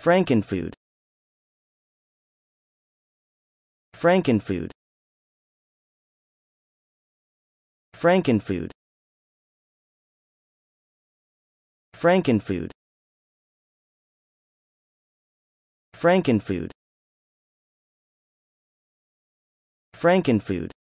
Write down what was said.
Frankenfood Frankenfood Frankenfood Frankenfood Frankenfood Frankenfood